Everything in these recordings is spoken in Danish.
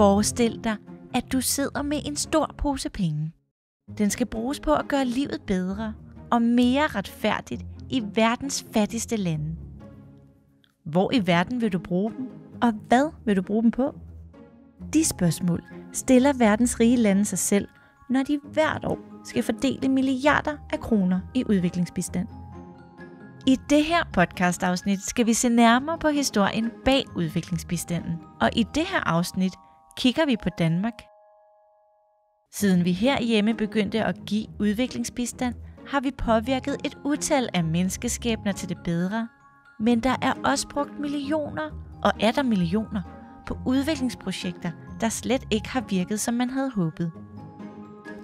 Forestil dig, at du sidder med en stor pose penge. Den skal bruges på at gøre livet bedre og mere retfærdigt i verdens fattigste lande. Hvor i verden vil du bruge dem, og hvad vil du bruge dem på? De spørgsmål stiller verdens rige lande sig selv, når de hvert år skal fordele milliarder af kroner i udviklingsbistand. I det her podcastafsnit skal vi se nærmere på historien bag udviklingsbistanden, og i det her afsnit – kigger vi på Danmark. Siden vi herhjemme begyndte at give udviklingsbistand, har vi påvirket et utal af menneskeskæbner til det bedre. Men der er også brugt millioner og er der millioner på udviklingsprojekter, der slet ikke har virket, som man havde håbet.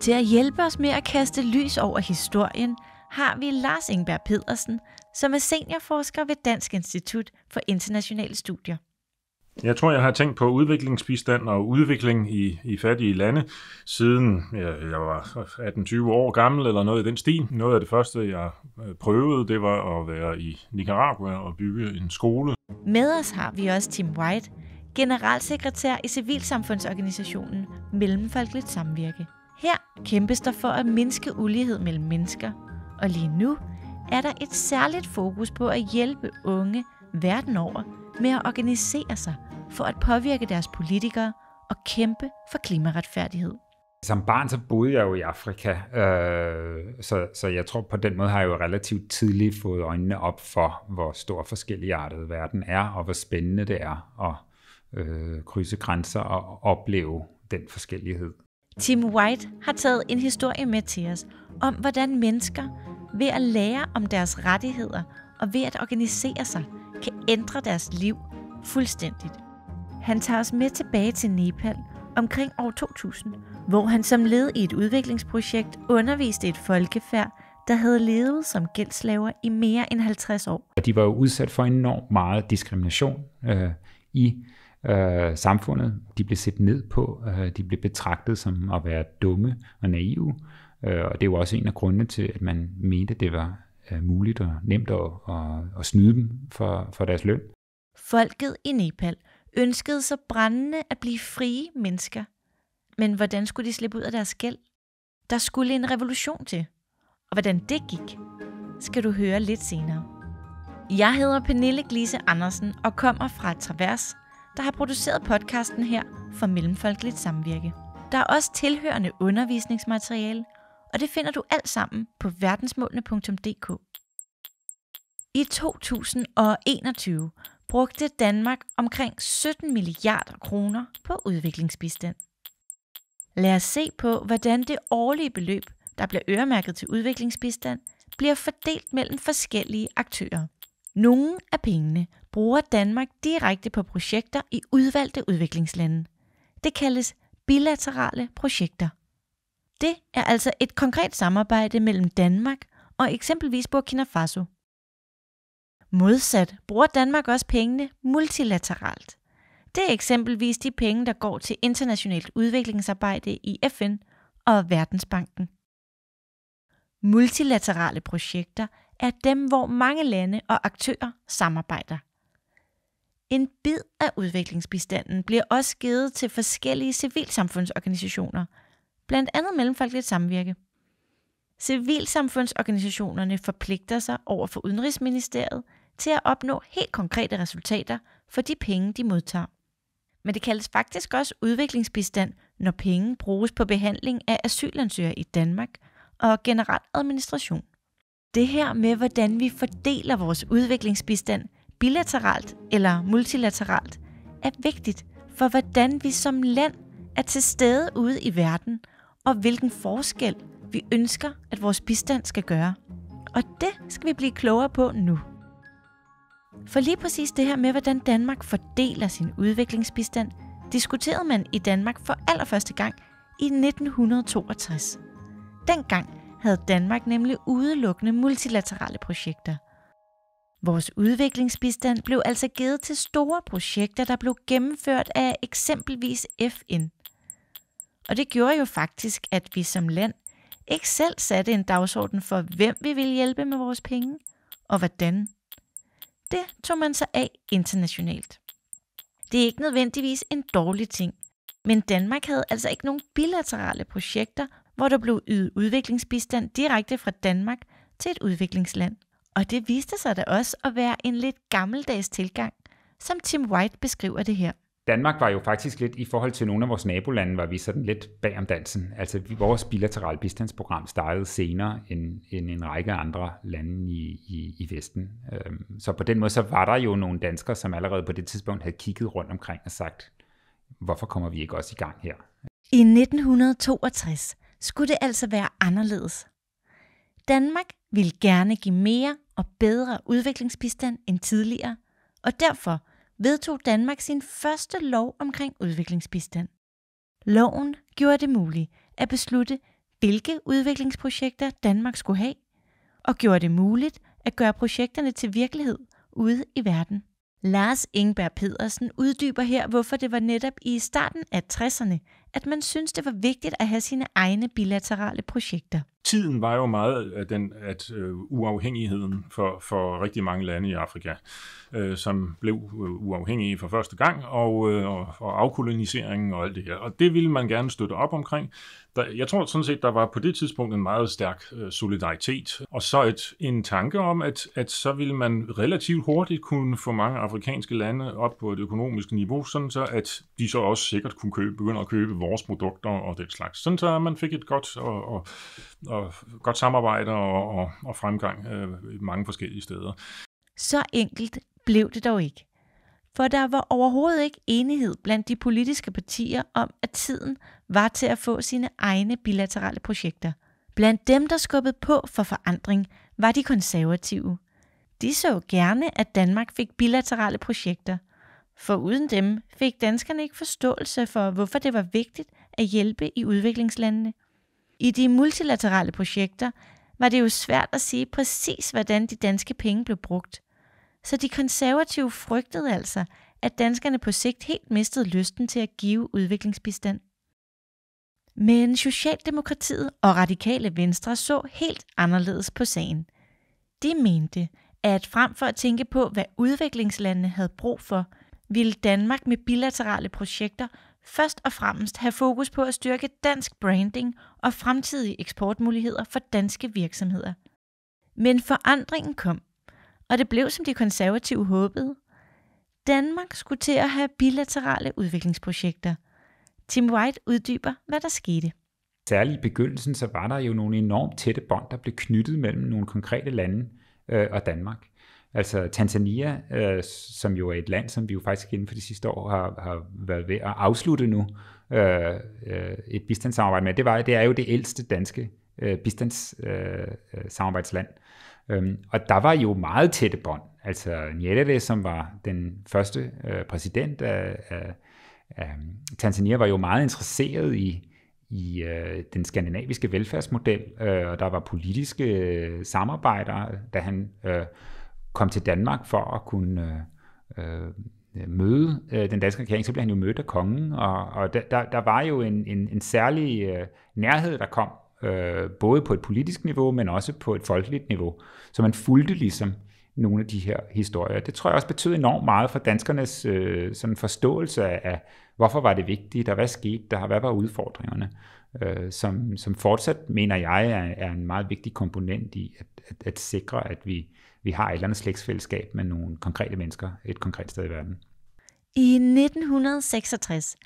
Til at hjælpe os med at kaste lys over historien, har vi Lars Ingberg Pedersen, som er seniorforsker ved Dansk Institut for Internationale Studier. Jeg tror, jeg har tænkt på udviklingsbistand og udvikling i, i fattige lande, siden jeg, jeg var 18-20 år gammel eller noget i den stil. Noget af det første, jeg øh, prøvede, det var at være i Nicaragua og bygge en skole. Med os har vi også Tim White, generalsekretær i Civilsamfundsorganisationen Mellemfolkeligt Samvirke. Her kæmpes der for at mindske ulighed mellem mennesker, og lige nu er der et særligt fokus på at hjælpe unge verden over med at organisere sig for at påvirke deres politikere og kæmpe for klimaretfærdighed. Som barn så boede jeg jo i Afrika, øh, så, så jeg tror på den måde har jeg jo relativt tidligt fået øjnene op for, hvor stor forskelligartet verden er, og hvor spændende det er at øh, krydse grænser og opleve den forskellighed. Tim White har taget en historie med til os om, hvordan mennesker ved at lære om deres rettigheder og ved at organisere sig, kan ændre deres liv fuldstændigt. Han tager os med tilbage til Nepal omkring år 2000, hvor han som led i et udviklingsprojekt underviste et folkefærd, der havde levet som gældslaver i mere end 50 år. De var jo udsat for enormt meget diskrimination øh, i øh, samfundet. De blev set ned på, øh, de blev betragtet som at være dumme og naive, øh, og det var også en af grundene til, at man mente, det var øh, muligt og nemt at, at, at snyde dem for, for deres løn. Folket i Nepal – ønskede så brændende at blive frie mennesker. Men hvordan skulle de slippe ud af deres gæld? Der skulle en revolution til. Og hvordan det gik, skal du høre lidt senere. Jeg hedder Pernille Glise Andersen og kommer fra Travers, der har produceret podcasten her for Mellemfolkeligt Samvirke. Der er også tilhørende undervisningsmateriale, og det finder du alt sammen på verdensmålene.dk. I 2021 brugte Danmark omkring 17 milliarder kroner på udviklingsbistand. Lad os se på, hvordan det årlige beløb, der bliver øremærket til udviklingsbistand, bliver fordelt mellem forskellige aktører. Nogle af pengene bruger Danmark direkte på projekter i udvalgte udviklingslande. Det kaldes bilaterale projekter. Det er altså et konkret samarbejde mellem Danmark og eksempelvis Burkina Faso – Modsat bruger Danmark også pengene multilateralt. Det er eksempelvis de penge, der går til internationalt udviklingsarbejde i FN og Verdensbanken. Multilaterale projekter er dem, hvor mange lande og aktører samarbejder. En bid af udviklingsbistanden bliver også givet til forskellige civilsamfundsorganisationer, blandt andet Mellemfolkeligt Samvirke. Civilsamfundsorganisationerne forpligter sig over for Udenrigsministeriet til at opnå helt konkrete resultater for de penge, de modtager. Men det kaldes faktisk også udviklingsbistand, når penge bruges på behandling af asylansøgere i Danmark og generel administration. Det her med, hvordan vi fordeler vores udviklingsbistand bilateralt eller multilateralt, er vigtigt for, hvordan vi som land er til stede ude i verden, og hvilken forskel vi ønsker, at vores bistand skal gøre. Og det skal vi blive klogere på nu. For lige præcis det her med, hvordan Danmark fordeler sin udviklingsbistand, diskuterede man i Danmark for allerførste gang i 1962. Dengang havde Danmark nemlig udelukkende multilaterale projekter. Vores udviklingsbistand blev altså givet til store projekter, der blev gennemført af eksempelvis FN. Og det gjorde jo faktisk, at vi som land ikke selv satte en dagsorden for, hvem vi ville hjælpe med vores penge og hvordan. Det tog man sig af internationalt. Det er ikke nødvendigvis en dårlig ting, men Danmark havde altså ikke nogen bilaterale projekter, hvor der blev ydet udviklingsbistand direkte fra Danmark til et udviklingsland. Og det viste sig da også at være en lidt gammeldags tilgang, som Tim White beskriver det her. Danmark var jo faktisk lidt i forhold til nogle af vores nabolande, var vi sådan lidt bag om dansen. Altså vores bilaterale bistandsprogram startede senere end, end en række andre lande i, i, i Vesten. Øhm, så på den måde så var der jo nogle danskere, som allerede på det tidspunkt havde kigget rundt omkring og sagt, hvorfor kommer vi ikke også i gang her? I 1962 skulle det altså være anderledes. Danmark ville gerne give mere og bedre udviklingsbistand end tidligere, og derfor vedtog Danmark sin første lov omkring udviklingsbistand. Loven gjorde det muligt at beslutte, hvilke udviklingsprojekter Danmark skulle have, og gjorde det muligt at gøre projekterne til virkelighed ude i verden. Lars Ingberg Pedersen uddyber her, hvorfor det var netop i starten af 60'erne, at man synes, det var vigtigt at have sine egne bilaterale projekter. Tiden var jo meget af den, at øh, uafhængigheden for, for rigtig mange lande i Afrika, øh, som blev øh, uafhængige for første gang, og, øh, og, og afkoloniseringen og alt det her. Og det ville man gerne støtte op omkring. Der, jeg tror sådan set, der var på det tidspunkt en meget stærk øh, solidaritet, og så et, en tanke om, at, at så ville man relativt hurtigt kunne få mange afrikanske lande op på et økonomisk niveau, sådan så at de så også sikkert kunne købe, begynde at købe vores produkter og den slags. Sådan så man fik et godt, og, og, og godt samarbejde og, og, og fremgang øh, mange forskellige steder. Så enkelt blev det dog ikke. For der var overhovedet ikke enighed blandt de politiske partier om, at tiden var til at få sine egne bilaterale projekter. Blandt dem, der skubbede på for forandring, var de konservative. De så gerne, at Danmark fik bilaterale projekter – for uden dem fik danskerne ikke forståelse for, hvorfor det var vigtigt at hjælpe i udviklingslandene. I de multilaterale projekter var det jo svært at sige præcis, hvordan de danske penge blev brugt. Så de konservative frygtede altså, at danskerne på sigt helt mistede lysten til at give udviklingsbistand. Men Socialdemokratiet og Radikale Venstre så helt anderledes på sagen. De mente, at frem for at tænke på, hvad udviklingslandene havde brug for, ville Danmark med bilaterale projekter først og fremmest have fokus på at styrke dansk branding og fremtidige eksportmuligheder for danske virksomheder. Men forandringen kom, og det blev som de konservative håbede. Danmark skulle til at have bilaterale udviklingsprojekter. Tim White uddyber, hvad der skete. Særligt i begyndelsen, så var der jo nogle enormt tætte bånd, der blev knyttet mellem nogle konkrete lande øh, og Danmark. Altså Tanzania, øh, som jo er et land, som vi jo faktisk inden for de sidste år har, har været ved at afslutte nu øh, øh, et bistandssamarbejde med, det, var, det er jo det ældste danske øh, bistandssamarbejdsland. Øh, øh øhm, og der var jo meget tætte bånd. Altså Nyerere, som var den første øh, præsident af, af, af Tanzania, var jo meget interesseret i, i øh, den skandinaviske velfærdsmodel, øh, og der var politiske øh, samarbejder, da han... Øh, kom til Danmark for at kunne øh, øh, møde øh, den danske regering, så blev han jo mødt af kongen, og, og der, der, der var jo en, en, en særlig øh, nærhed, der kom, øh, både på et politisk niveau, men også på et folkeligt niveau. Så man fulgte ligesom nogle af de her historier. Det tror jeg også betød enormt meget for danskernes øh, sådan forståelse af, hvorfor var det vigtigt, og hvad skete der, hvad var udfordringerne, øh, som, som fortsat, mener jeg, er, er en meget vigtig komponent i at, at, at sikre, at vi vi har et eller andet slægtsfællesskab med nogle konkrete mennesker et konkret sted i verden. I 1966,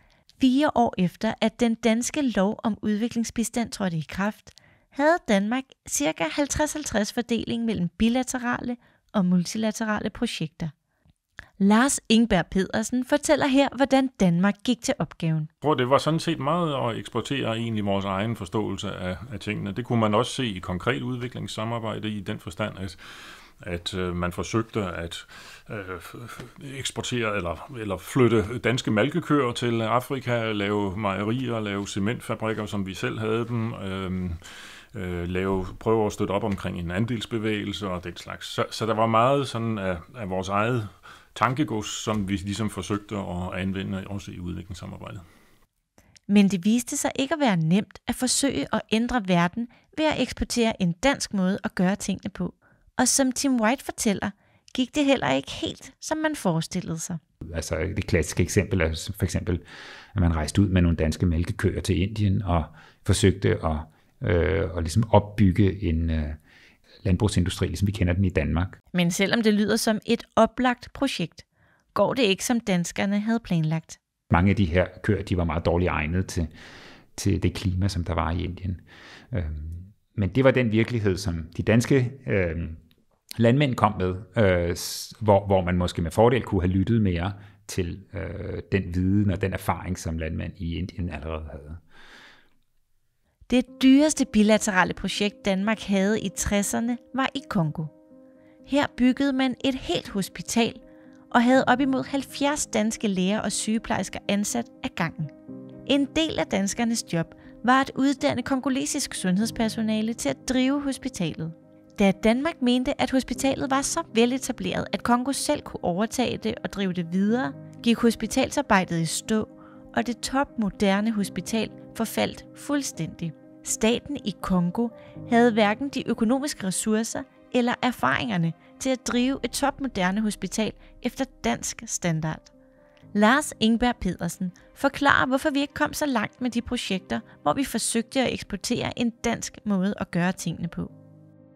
fire år efter at den danske lov om udviklingsbistand trådte i kraft, havde Danmark ca. 50-50 fordeling mellem bilaterale og multilaterale projekter. Lars Ingberg Pedersen fortæller her, hvordan Danmark gik til opgaven. Jeg tror, det var sådan set meget at eksportere egentlig vores egen forståelse af, af tingene. Det kunne man også se i konkret udviklingssamarbejde i den forstand, at at øh, man forsøgte at øh, eksportere eller, eller flytte danske malkekøer til Afrika, lave mejerier, lave cementfabrikker, som vi selv havde dem. Øhm, øh, lave, prøve at støtte op omkring en andelsbevægelse og den slags. Så, så der var meget sådan af, af vores eget tankegods, som vi ligesom forsøgte at anvende også i udviklingssamarbejdet. Men det viste sig ikke at være nemt at forsøge at ændre verden ved at eksportere en dansk måde at gøre tingene på. Og som Tim White fortæller, gik det heller ikke helt, som man forestillede sig. Altså det klassiske eksempel er for eksempel, at man rejste ud med nogle danske mælkekøer til Indien og forsøgte at, øh, at ligesom opbygge en øh, landbrugsindustri, ligesom vi kender den i Danmark. Men selvom det lyder som et oplagt projekt, går det ikke, som danskerne havde planlagt. Mange af de her køer, de var meget dårligt egnet til, til det klima, som der var i Indien. Øh, men det var den virkelighed, som de danske øh, landmænd kom med, øh, hvor, hvor man måske med fordel kunne have lyttet mere til øh, den viden og den erfaring, som landmænd i Indien allerede havde. Det dyreste bilaterale projekt, Danmark havde i 60'erne, var i Kongo. Her byggede man et helt hospital og havde op imod 70 danske læger og sygeplejersker ansat af gangen. En del af danskernes job var at uddanne kongolesisk sundhedspersonale til at drive hospitalet da Danmark mente, at hospitalet var så veletableret, at Kongo selv kunne overtage det og drive det videre, gik hospitalsarbejdet i stå, og det topmoderne hospital forfaldt fuldstændig. Staten i Kongo havde hverken de økonomiske ressourcer eller erfaringerne til at drive et topmoderne hospital efter dansk standard. Lars Ingberg Pedersen forklarer, hvorfor vi ikke kom så langt med de projekter, hvor vi forsøgte at eksportere en dansk måde at gøre tingene på.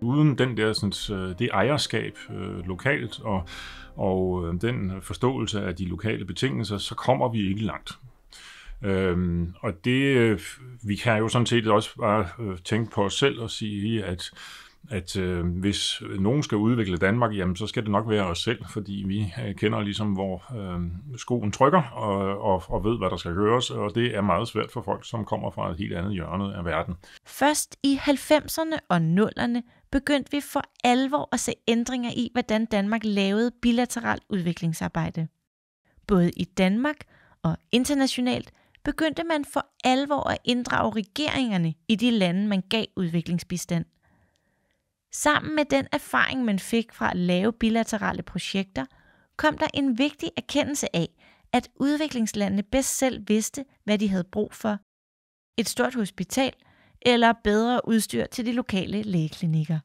Uden den der, sådan, øh, det ejerskab øh, lokalt og, og øh, den forståelse af de lokale betingelser, så kommer vi ikke langt. Øhm, og det, øh, vi kan jo sådan set også bare tænke på os selv og sige, at at øh, hvis nogen skal udvikle Danmark, jamen så skal det nok være os selv, fordi vi kender ligesom, hvor øh, skoen trykker og, og, og ved, hvad der skal gøres, og det er meget svært for folk, som kommer fra et helt andet hjørne af verden. Først i 90'erne og 0'erne begyndte vi for alvor at se ændringer i, hvordan Danmark lavede bilateralt udviklingsarbejde. Både i Danmark og internationalt begyndte man for alvor at inddrage regeringerne i de lande, man gav udviklingsbistand. Sammen med den erfaring, man fik fra at lave bilaterale projekter, kom der en vigtig erkendelse af, at udviklingslandene bedst selv vidste, hvad de havde brug for. Et stort hospital eller bedre udstyr til de lokale lægeklinikker.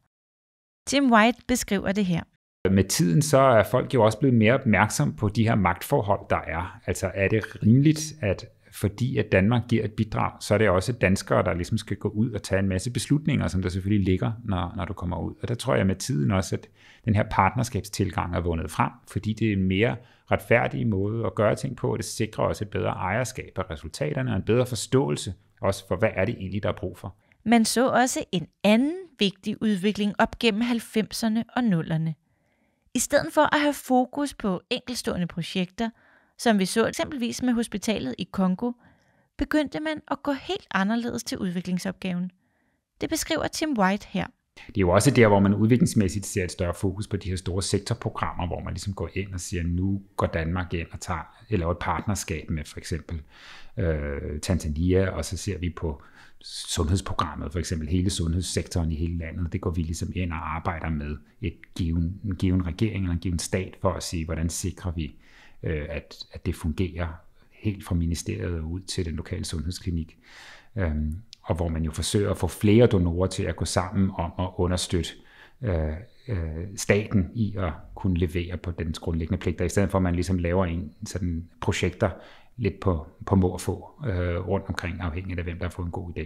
Tim White beskriver det her. Med tiden så er folk jo også blevet mere opmærksom på de her magtforhold, der er. Altså er det rimeligt, at fordi at Danmark giver et bidrag, så er det også danskere, der ligesom skal gå ud og tage en masse beslutninger, som der selvfølgelig ligger, når, når du kommer ud. Og der tror jeg med tiden også, at den her partnerskabstilgang er vundet frem, fordi det er en mere retfærdig måde at gøre ting på, og det sikrer også et bedre ejerskab af resultaterne og en bedre forståelse også for, hvad er det egentlig, der er brug for? Man så også en anden vigtig udvikling op gennem 90'erne og 0'erne. I stedet for at have fokus på enkelstående projekter, som vi så eksempelvis med hospitalet i Kongo, begyndte man at gå helt anderledes til udviklingsopgaven. Det beskriver Tim White her. Det er jo også der, hvor man udviklingsmæssigt ser et større fokus på de her store sektorprogrammer, hvor man ligesom går ind og siger, nu går Danmark ind og tager, eller et partnerskab med for eksempel øh, Tanzania, og så ser vi på sundhedsprogrammet, for eksempel hele sundhedssektoren i hele landet, det går vi ligesom ind og arbejder med et given, en given regering eller en given stat for at sige, hvordan sikrer vi, øh, at, at det fungerer helt fra ministeriet ud til den lokale sundhedsklinik. Øhm, og hvor man jo forsøger at få flere donorer til at gå sammen om at understøtte øh, øh, staten i at kunne levere på dens grundlæggende pligter, i stedet for at man ligesom laver en sådan projekter lidt på, på må og få øh, rundt omkring, afhængigt af hvem der har fået en god idé.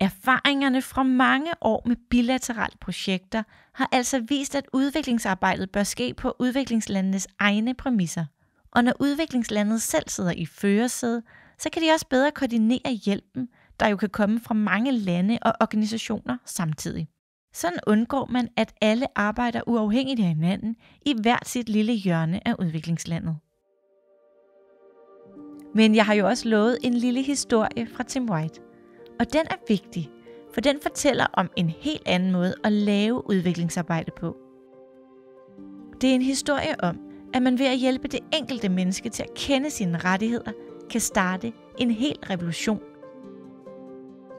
Erfaringerne fra mange år med bilaterale projekter har altså vist, at udviklingsarbejdet bør ske på udviklingslandenes egne præmisser. Og når udviklingslandet selv sidder i førersæde, så kan de også bedre koordinere hjælpen, der jo kan komme fra mange lande og organisationer samtidig. Sådan undgår man, at alle arbejder uafhængigt af hinanden i hvert sit lille hjørne af udviklingslandet. Men jeg har jo også lovet en lille historie fra Tim White. Og den er vigtig, for den fortæller om en helt anden måde at lave udviklingsarbejde på. Det er en historie om, at man ved at hjælpe det enkelte menneske til at kende sine rettigheder, kan starte en hel revolution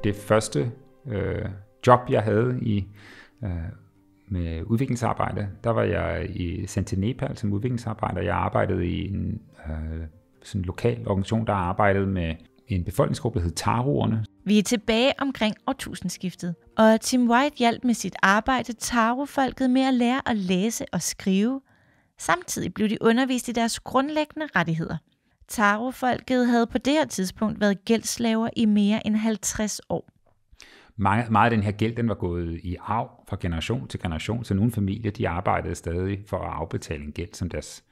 det første øh, job, jeg havde i øh, med udviklingsarbejde, der var jeg i, sendt til Nepal som udviklingsarbejder. Jeg arbejdede i en øh, sådan en lokal organisation, der arbejdede med en befolkningsgruppe, der hed Taruerne. Vi er tilbage omkring årtusindskiftet, og Tim White hjalp med sit arbejde taru folket med at lære at læse og skrive. Samtidig blev de undervist i deres grundlæggende rettigheder – Tarofolket folket havde på det her tidspunkt været gældslaver i mere end 50 år. Mange, meget af den her gæld den var gået i arv fra generation til generation, så nogle familier de arbejdede stadig for at afbetale en gæld, som deres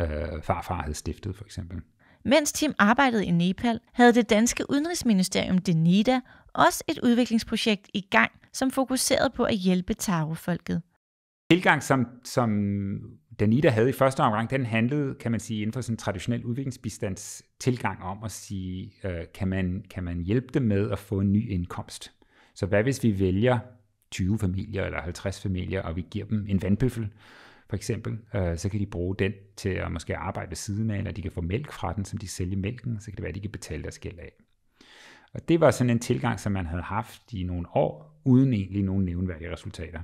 øh, farfar havde stiftet for eksempel. Mens Tim arbejdede i Nepal, havde det danske udenrigsministerium Denida også et udviklingsprojekt i gang, som fokuserede på at hjælpe tarofolket. folket Tilgang, som, som Danita havde i første omgang, den handlede, kan man sige, inden for sådan en traditionel udviklingsbistands tilgang om at sige, øh, kan, man, kan man hjælpe dem med at få en ny indkomst? Så hvad hvis vi vælger 20 familier eller 50 familier, og vi giver dem en vandbøffel, for eksempel, øh, så kan de bruge den til at måske arbejde ved siden af, eller de kan få mælk fra den, som de sælger mælken, så kan det være, at de kan betale deres gæld af. Og det var sådan en tilgang, som man havde haft i nogle år, uden egentlig nogen nævnværdige resultater.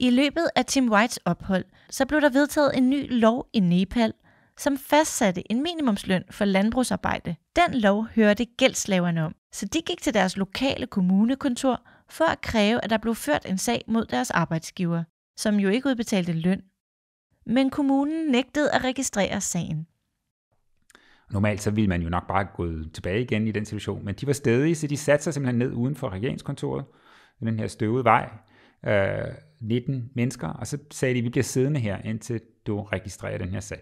I løbet af Tim Whites ophold, så blev der vedtaget en ny lov i Nepal, som fastsatte en minimumsløn for landbrugsarbejde. Den lov hørte gældslaverne om, så de gik til deres lokale kommunekontor for at kræve, at der blev ført en sag mod deres arbejdsgiver, som jo ikke udbetalte løn. Men kommunen nægtede at registrere sagen. Normalt så ville man jo nok bare gå tilbage igen i den situation, men de var stedige, så de satte sig simpelthen ned uden for regeringskontoret den her støvede vej, øh, 19 mennesker, og så sagde de, at vi bliver siddende her, indtil du registrerer den her sag.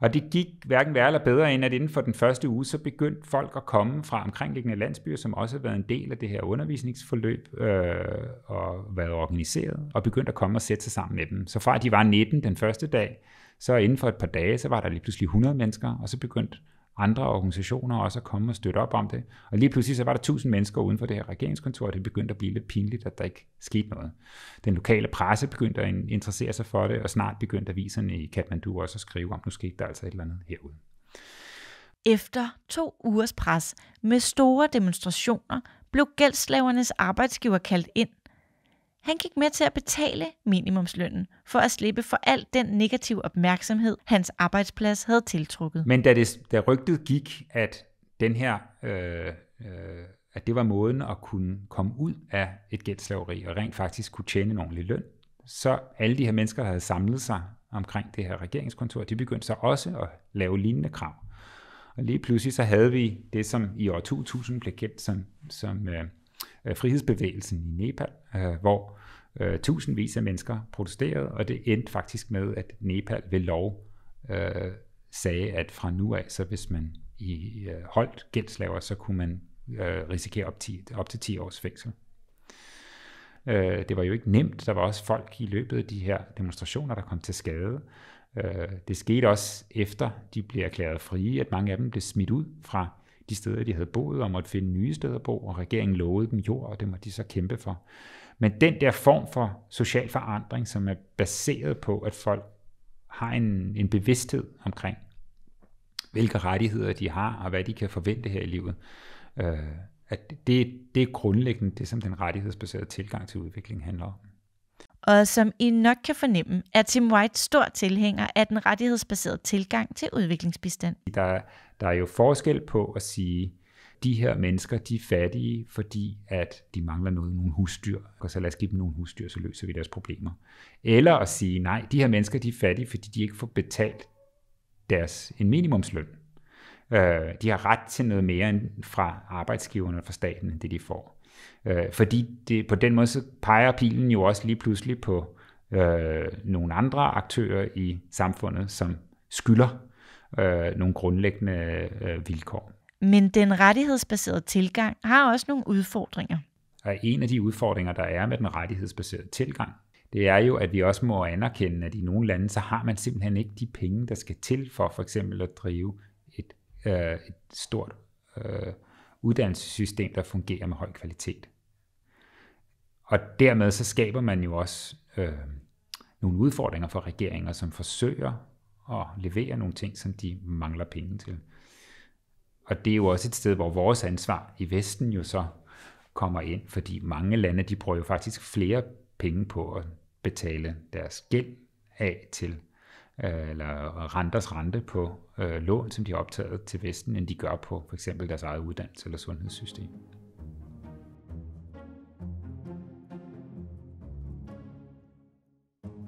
Og det gik hverken værre eller bedre, end at inden for den første uge, så begyndte folk at komme fra omkringliggende landsbyer, som også har været en del af det her undervisningsforløb øh, og været organiseret, og begyndte at komme og sætte sig sammen med dem. Så fra at de var 19 den første dag, så inden for et par dage, så var der lige pludselig 100 mennesker, og så begyndte andre organisationer også at komme og støtte op om det. Og lige pludselig så var der tusind mennesker uden for det her regeringskontor, og det begyndte at blive lidt pinligt, at der ikke skete noget. Den lokale presse begyndte at interessere sig for det, og snart begyndte aviserne i Kathmandu også at skrive om, nu skete der altså et eller andet herude. Efter to ugers pres med store demonstrationer blev gældslavernes arbejdsgiver kaldt ind han gik med til at betale minimumslønnen for at slippe for al den negative opmærksomhed, hans arbejdsplads havde tiltrukket. Men da, det, da rygtet gik, at den her, øh, øh, at det var måden at kunne komme ud af et gældslaveri og rent faktisk kunne tjene en ordentlig løn, så alle de her mennesker, der havde samlet sig omkring det her regeringskontor, de begyndte så også at lave lignende krav. Og lige pludselig så havde vi det, som i år 2000 blev kendt som, som øh, øh, frihedsbevægelsen i Nepal, øh, hvor øh, tusindvis af mennesker protesterede, og det endte faktisk med, at Nepal ved lov øh, sagde, at fra nu af, så hvis man i øh, holdt gældslaver, så kunne man øh, risikere op, til, op til 10 års fængsel. Øh, det var jo ikke nemt. Der var også folk i løbet af de her demonstrationer, der kom til skade. Øh, det skete også efter, de blev erklæret frie, at mange af dem blev smidt ud fra de steder, de havde boet, og måtte finde nye steder at bo, og regeringen lovede dem jord, og det måtte de så kæmpe for. Men den der form for social forandring, som er baseret på, at folk har en, en bevidsthed omkring, hvilke rettigheder de har, og hvad de kan forvente her i livet, øh, at det, det er grundlæggende det, som den rettighedsbaserede tilgang til udvikling handler om og som I nok kan fornemme, er Tim White stor tilhænger af den rettighedsbaserede tilgang til udviklingsbistand. Der, der er jo forskel på at sige, de her mennesker, de er fattige, fordi at de mangler noget, nogle husdyr, og så lad os give dem nogle husdyr, så løser vi deres problemer. Eller at sige, nej, de her mennesker, de er fattige, fordi de ikke får betalt deres en minimumsløn. Øh, de har ret til noget mere end fra arbejdsgiverne og fra staten, end det de får. Øh, fordi det, på den måde så peger pilen jo også lige pludselig på øh, nogle andre aktører i samfundet, som skylder øh, nogle grundlæggende øh, vilkår. Men den rettighedsbaserede tilgang har også nogle udfordringer. Og en af de udfordringer, der er med den rettighedsbaserede tilgang, det er jo, at vi også må anerkende, at i nogle lande, så har man simpelthen ikke de penge, der skal til for for eksempel at drive et, øh, et stort øh, uddannelsessystem, der fungerer med høj kvalitet. Og dermed så skaber man jo også øh, nogle udfordringer for regeringer, som forsøger at levere nogle ting, som de mangler penge til. Og det er jo også et sted, hvor vores ansvar i Vesten jo så kommer ind, fordi mange lande, de bruger jo faktisk flere penge på at betale deres gæld af til, øh, eller renters rente på øh, lån, som de har optaget til Vesten, end de gør på for eksempel deres eget uddannelse eller sundhedssystem.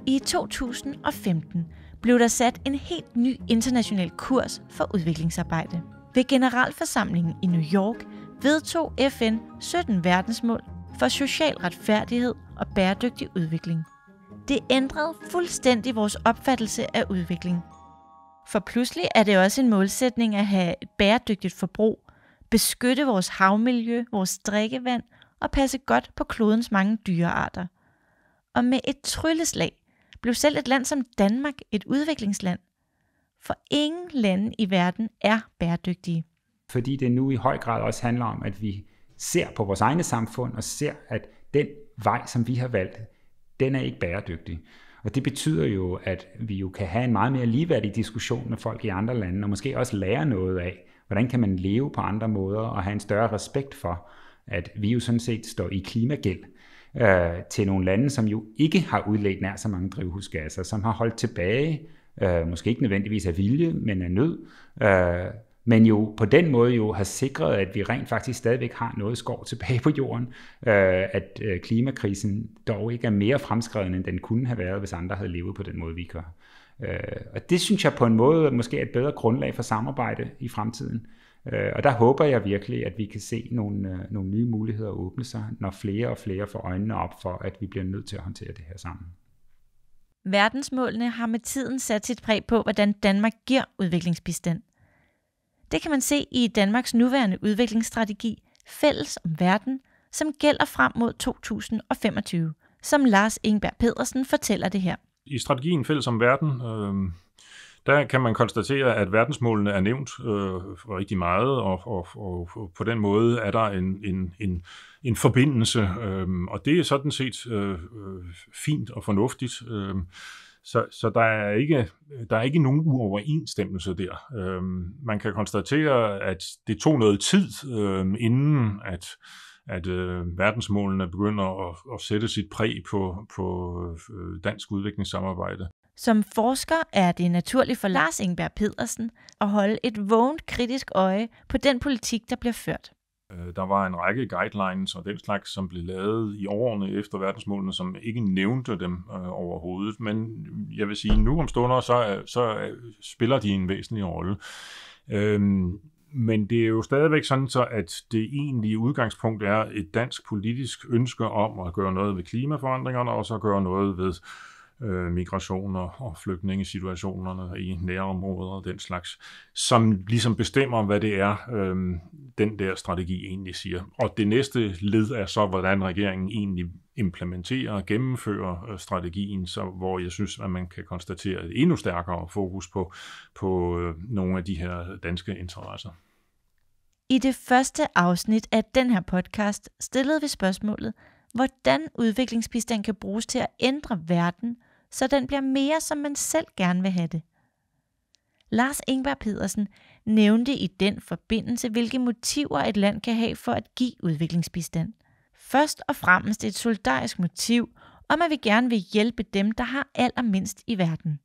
I 2015 blev der sat en helt ny international kurs for udviklingsarbejde. Ved generalforsamlingen i New York vedtog FN 17 verdensmål for social retfærdighed og bæredygtig udvikling. Det ændrede fuldstændig vores opfattelse af udvikling – for pludselig er det også en målsætning at have et bæredygtigt forbrug, beskytte vores havmiljø, vores drikkevand og passe godt på klodens mange dyrearter. Og med et trylleslag blev selv et land som Danmark et udviklingsland. For ingen lande i verden er bæredygtige. Fordi det nu i høj grad også handler om, at vi ser på vores egne samfund og ser, at den vej, som vi har valgt, den er ikke bæredygtig. Og det betyder jo, at vi jo kan have en meget mere ligeværdig diskussion med folk i andre lande, og måske også lære noget af, hvordan kan man leve på andre måder og have en større respekt for, at vi jo sådan set står i klimagæld øh, til nogle lande, som jo ikke har udledt nær så mange drivhusgasser, som har holdt tilbage, øh, måske ikke nødvendigvis af vilje, men af nød, øh, men jo på den måde jo har sikret, at vi rent faktisk stadigvæk har noget skov tilbage på jorden, øh, at øh, klimakrisen dog ikke er mere fremskreden, end den kunne have været, hvis andre havde levet på den måde, vi gør. Øh, og det synes jeg på en måde måske er et bedre grundlag for samarbejde i fremtiden. Øh, og der håber jeg virkelig, at vi kan se nogle, øh, nogle nye muligheder åbne sig, når flere og flere får øjnene op for, at vi bliver nødt til at håndtere det her sammen. Verdensmålene har med tiden sat sit præg på, hvordan Danmark giver udviklingsbistand. Det kan man se i Danmarks nuværende udviklingsstrategi Fælles om verden, som gælder frem mod 2025, som Lars Ingberg Pedersen fortæller det her. I strategien Fælles om verden, øh, der kan man konstatere, at verdensmålene er nævnt øh, rigtig meget, og, og, og på den måde er der en, en, en, en forbindelse, øh, og det er sådan set øh, øh fint og fornuftigt. Øh, så, så der, er ikke, der er ikke nogen uoverensstemmelse der. Øhm, man kan konstatere, at det tog noget tid, øhm, inden at, at øh, verdensmålene begynder at, at sætte sit præg på, på øh, dansk udviklingssamarbejde. Som forsker er det naturligt for Lars Ingberg Pedersen at holde et vågent kritisk øje på den politik, der bliver ført. Øh, der var en række guidelines og den slags, som blev lavet i årene efter verdensmålene, som ikke nævnte dem øh, overhovedet. Men jeg vil sige, nu om stunder, så, så spiller de en væsentlig rolle. Øhm, men det er jo stadigvæk sådan, så at det egentlige udgangspunkt er et dansk politisk ønske om at gøre noget ved klimaforandringerne, og så gøre noget ved øh, migrationer og flygtningesituationerne i nærområder og den slags, som ligesom bestemmer, hvad det er, øh, den der strategi egentlig siger. Og det næste led er så, hvordan regeringen egentlig implementerer og gennemfører øh, strategien, så, hvor jeg synes, at man kan konstatere et endnu stærkere fokus på, på øh, nogle af de her danske interesser. I det første afsnit af den her podcast stillede vi spørgsmålet, hvordan udviklingsbistand kan bruges til at ændre verden, så den bliver mere, som man selv gerne vil have det. Lars Ingvar Pedersen nævnte i den forbindelse, hvilke motiver et land kan have for at give udviklingsbistand. Først og fremmest et solidarisk motiv om, at vi gerne vil hjælpe dem, der har allermindst i verden.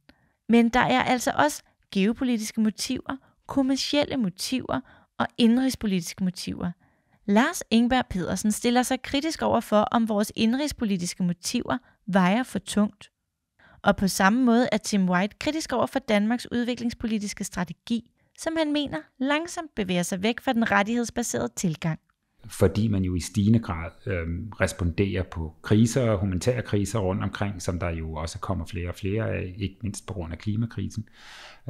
Men der er altså også geopolitiske motiver, kommersielle motiver og indrigspolitiske motiver. Lars Ingberg Pedersen stiller sig kritisk over for, om vores indrigspolitiske motiver vejer for tungt. Og på samme måde er Tim White kritisk over for Danmarks udviklingspolitiske strategi, som han mener langsomt bevæger sig væk fra den rettighedsbaserede tilgang. Fordi man jo i stigende grad øh, responderer på kriser, humanitære kriser rundt omkring, som der jo også kommer flere og flere af, ikke mindst på grund af klimakrisen.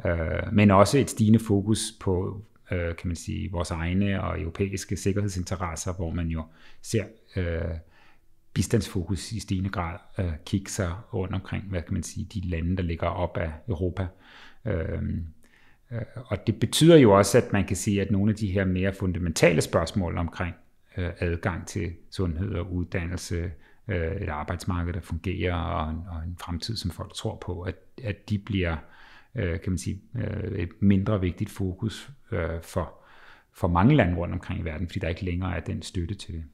Øh, men også et stigende fokus på øh, kan man sige, vores egne og europæiske sikkerhedsinteresser, hvor man jo ser øh, bistandsfokus i stigende grad øh, kigge sig rundt omkring, hvad kan man sige, de lande, der ligger op af Europa. Øh, øh, og det betyder jo også, at man kan sige, at nogle af de her mere fundamentale spørgsmål omkring øh, adgang til sundhed og uddannelse, øh, et arbejdsmarked, der fungerer, og en, og en fremtid, som folk tror på, at, at de bliver øh, kan man sige, øh, et mindre vigtigt fokus øh, for, for mange lande rundt omkring i verden, fordi der ikke længere er den støtte til det.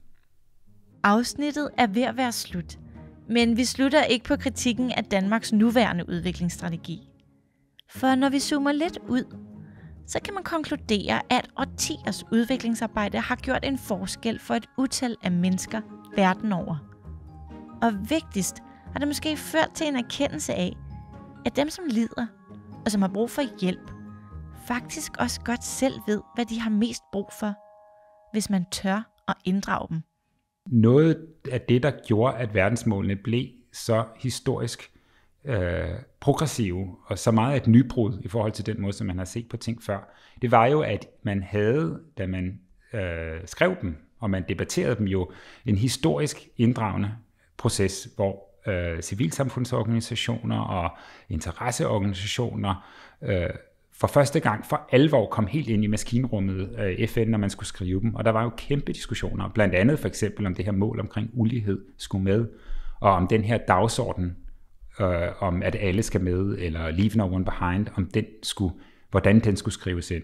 Afsnittet er ved at være slut, men vi slutter ikke på kritikken af Danmarks nuværende udviklingsstrategi. For når vi zoomer lidt ud, så kan man konkludere, at årtiers udviklingsarbejde har gjort en forskel for et utal af mennesker verden over. Og vigtigst har det måske ført til en erkendelse af, at dem, som lider og som har brug for hjælp, faktisk også godt selv ved, hvad de har mest brug for, hvis man tør at inddrage dem. Noget af det, der gjorde, at verdensmålene blev så historisk øh, progressive, og så meget et nybrud i forhold til den måde, som man har set på ting før, det var jo, at man havde, da man øh, skrev dem, og man debatterede dem jo, en historisk inddragende proces, hvor øh, civilsamfundsorganisationer og interesseorganisationer øh, for første gang for alvor kom helt ind i maskinrummet øh, FN, når man skulle skrive dem. Og der var jo kæmpe diskussioner, blandt andet for eksempel om det her mål omkring ulighed skulle med, og om den her dagsorden, øh, om at alle skal med, eller leave no one behind, om den skulle, hvordan den skulle skrives ind.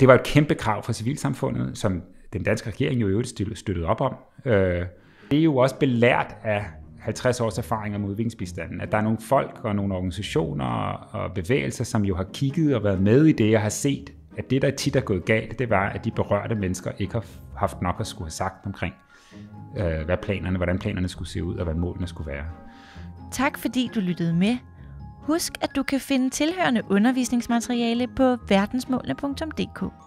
Det var et kæmpe krav fra civilsamfundet, som den danske regering jo i øvrigt støttede op om. Øh, det er jo også belært af 50 års erfaringer med udviklingsbistanden, at der er nogle folk og nogle organisationer og bevægelser, som jo har kigget og været med i det og har set, at det, der tit er gået galt, det var, at de berørte mennesker ikke har haft nok at skulle have sagt omkring, øh, hvad planerne, hvordan planerne skulle se ud og hvad målene skulle være. Tak fordi du lyttede med. Husk, at du kan finde tilhørende undervisningsmateriale på verdensmålene.dk.